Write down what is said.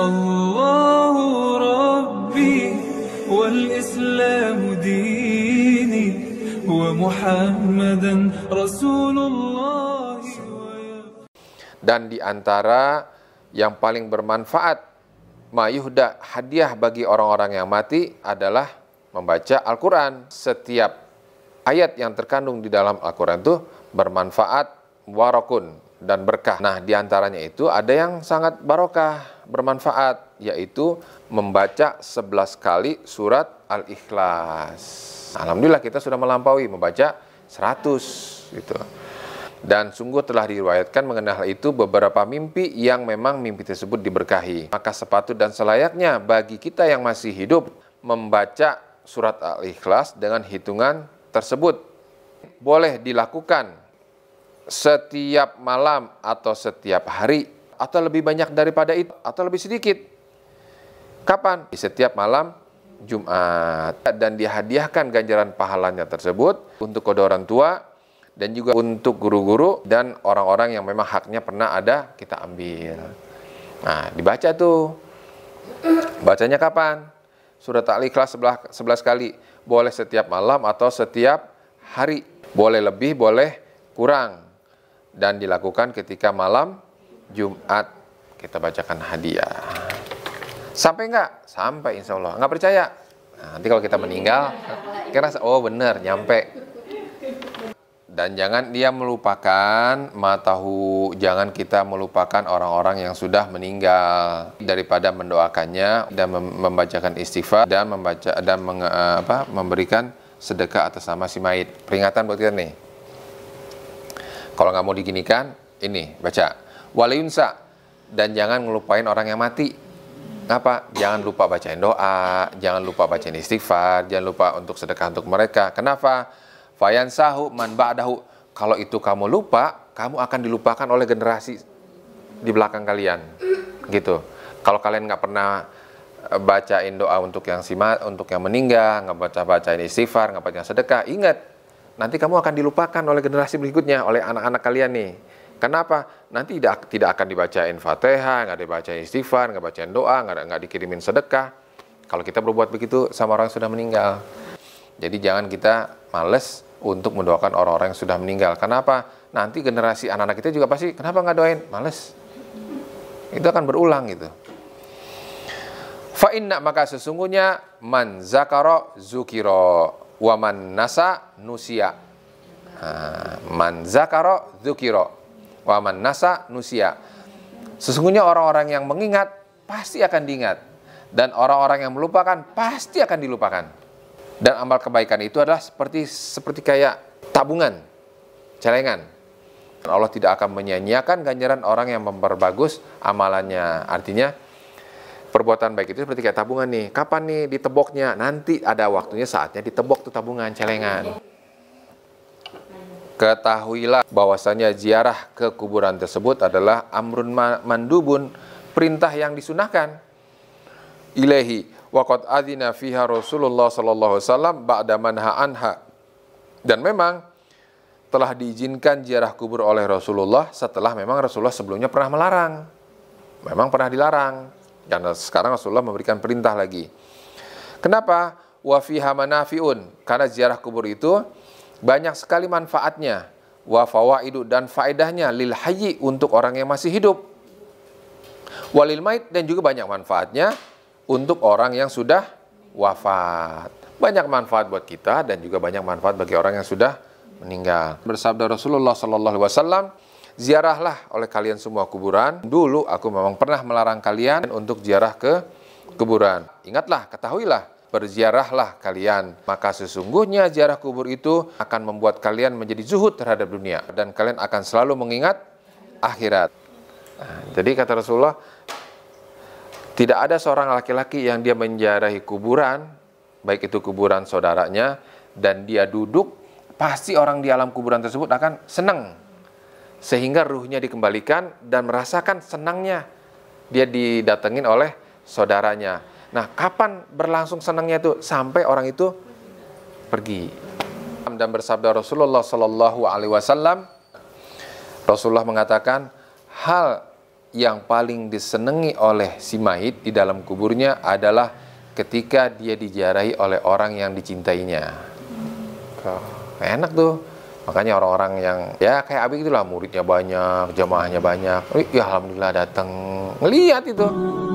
الله ربي والإسلام ديني ومحمدا رسول الله Dan di antara yang paling bermanfaat mayuhda hadiah bagi orang-orang yang mati adalah membaca Al-Quran. Setiap ayat yang terkandung di dalam Al-Quran itu bermanfaat warakun, dan berkah. Nah, di antaranya itu ada yang sangat barokah, bermanfaat, yaitu membaca 11 kali surat Al-Ikhlas. Alhamdulillah kita sudah melampaui membaca 100 gitu. Dan sungguh telah diriwayatkan mengenai hal itu beberapa mimpi yang memang mimpi tersebut diberkahi. Maka sepatut dan selayaknya bagi kita yang masih hidup membaca surat Al-Ikhlas dengan hitungan tersebut. Boleh dilakukan setiap malam atau setiap hari atau lebih banyak daripada itu atau lebih sedikit. Kapan? Di setiap malam Jumat dan dihadiahkan ganjaran pahalanya tersebut untuk kedua orang tua dan juga untuk guru-guru dan orang-orang yang memang haknya pernah ada kita ambil. Nah, dibaca tuh. Bacanya kapan? sudah Al-Ikhlas 11, kali. Boleh setiap malam atau setiap hari. Boleh lebih, boleh kurang dan dilakukan ketika malam Jumat. Kita bacakan hadiah. Sampai nggak? Sampai insya Allah. Nggak percaya? Nah, nanti kalau kita meninggal, kira oh benar, nyampe. Dan jangan dia melupakan matahu, jangan kita melupakan orang-orang yang sudah meninggal daripada mendoakannya dan membacakan istighfar dan membaca dan meng, eh, apa, memberikan sedekah atas nama si mayit. Peringatan buat kita nih. Kalau nggak mau diginikan, ini baca. Walayunsa dan jangan ngelupain orang yang mati. Apa? Jangan lupa bacain doa, jangan lupa bacain istighfar, jangan lupa untuk sedekah untuk mereka. Kenapa? sahu man ba'dahu. Kalau itu kamu lupa, kamu akan dilupakan oleh generasi di belakang kalian. Gitu. Kalau kalian nggak pernah e, bacain doa untuk yang sima, untuk yang meninggal, nggak baca bacain istighfar, nggak baca sedekah, ingat nanti kamu akan dilupakan oleh generasi berikutnya, oleh anak-anak kalian nih. Kenapa? Nanti tidak tidak akan dibacain fatihah, nggak dibacain istighfar, nggak bacain doa, nggak nggak dikirimin sedekah. Kalau kita berbuat begitu sama orang sudah meninggal. Jadi jangan kita males untuk mendoakan orang-orang yang sudah meninggal. Kenapa? Nanti generasi anak-anak kita juga pasti, kenapa nggak doain? Males. Itu akan berulang gitu. Fa'inna maka sesungguhnya man zakaro zukiro waman nasa nusia. Manzakaro man zakaro dzukiro. Waman nasa nusia. Sesungguhnya orang-orang yang mengingat pasti akan diingat dan orang-orang yang melupakan pasti akan dilupakan. Dan amal kebaikan itu adalah seperti seperti kayak tabungan, celengan. Allah tidak akan menyanyiakan ganjaran orang yang memperbagus amalannya. Artinya perbuatan baik itu seperti kayak tabungan nih. Kapan nih diteboknya? Nanti ada waktunya saatnya ditebok tuh tabungan celengan. Ketahuilah bahwasanya ziarah ke kuburan tersebut adalah amrun mandubun, perintah yang disunahkan. Ilahi waqad adina fiha Rasulullah sallallahu alaihi wasallam ba'da manha anha. Dan memang telah diizinkan ziarah kubur oleh Rasulullah setelah memang Rasulullah sebelumnya pernah melarang. Memang pernah dilarang. Karena sekarang Rasulullah memberikan perintah lagi. Kenapa? Wa fiha manafiun. Karena ziarah kubur itu banyak sekali manfaatnya. Wa fawaidu dan faedahnya lil hayyi untuk orang yang masih hidup. Walil mait dan juga banyak manfaatnya untuk orang yang sudah wafat. Banyak manfaat buat kita dan juga banyak manfaat bagi orang yang sudah meninggal. Bersabda Rasulullah sallallahu alaihi wasallam, ziarahlah oleh kalian semua kuburan. Dulu aku memang pernah melarang kalian untuk ziarah ke kuburan. Ingatlah, ketahuilah, berziarahlah kalian. Maka sesungguhnya ziarah kubur itu akan membuat kalian menjadi zuhud terhadap dunia. Dan kalian akan selalu mengingat akhirat. Nah, jadi kata Rasulullah, tidak ada seorang laki-laki yang dia menjarahi kuburan, baik itu kuburan saudaranya, dan dia duduk, pasti orang di alam kuburan tersebut akan senang sehingga ruhnya dikembalikan dan merasakan senangnya dia didatengin oleh saudaranya. Nah, kapan berlangsung senangnya itu? Sampai orang itu pergi. Dan bersabda Rasulullah Shallallahu Alaihi Wasallam, Rasulullah mengatakan, hal yang paling disenangi oleh si mayit di dalam kuburnya adalah ketika dia dijarahi oleh orang yang dicintainya. Enak tuh Makanya orang-orang yang ya kayak Abi itulah muridnya banyak, jamaahnya banyak. Ya alhamdulillah datang ngelihat itu.